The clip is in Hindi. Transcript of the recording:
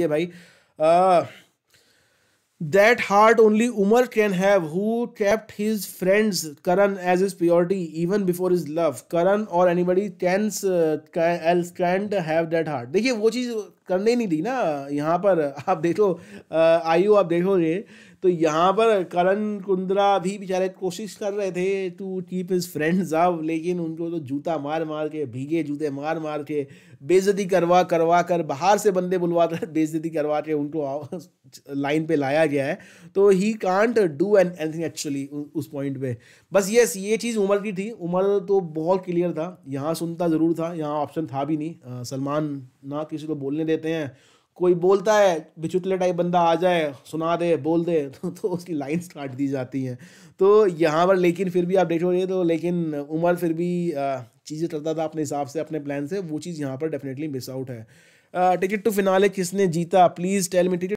ये भाई that heart only Umar can have who kept his friends Karan as is purity even before is love Karan or anybody cans else can't have that heart देखिए वो चीज़ करने ही नहीं दी ना यहाँ पर आप देखो आयु आप देखोगे तो यहाँ पर करण कुंद्रा भी बेचारे कोशिश कर रहे थे टू कीप हिज फ्रेंड्स अब लेकिन उनको तो जूता मार मार के भीगे जूते मार मार के बेजती करवा करवा कर बाहर से बंदे बुलवा कर बेजती करवा के उनको लाइन पे लाया गया है तो ही can't do an anything actually उस पॉइंट पे बस यस ये चीज़ उमर की थी उमर तो बहुत क्लियर था यहाँ सुनता ज़रूर था यहाँ ऑप्शन था भी नहीं सलमान ना किसी को बोलने देते हैं कोई बोलता है बिचुतले टाइप बंदा आ जाए सुना दे बोल दे तो, तो उसकी लाइन्स काट दी जाती हैं तो यहाँ पर लेकिन फिर भी आप हो रही है तो लेकिन उमर फिर भी चीज़ें चलता था अपने हिसाब से अपने प्लान से वो चीज़ यहाँ पर डेफिनेटली मिस आउट है टिकट टू फिनाले किसने जीता प्लीज़ टेल मी टिकट